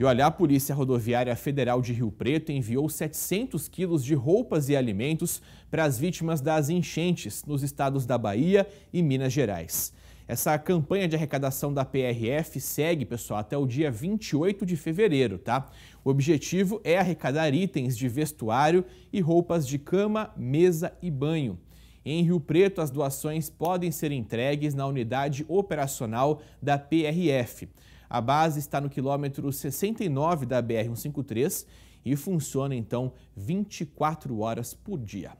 E olha, a Polícia Rodoviária Federal de Rio Preto enviou 700 quilos de roupas e alimentos para as vítimas das enchentes nos estados da Bahia e Minas Gerais. Essa campanha de arrecadação da PRF segue, pessoal, até o dia 28 de fevereiro, tá? O objetivo é arrecadar itens de vestuário e roupas de cama, mesa e banho. Em Rio Preto, as doações podem ser entregues na unidade operacional da PRF. A base está no quilômetro 69 da BR-153 e funciona então 24 horas por dia.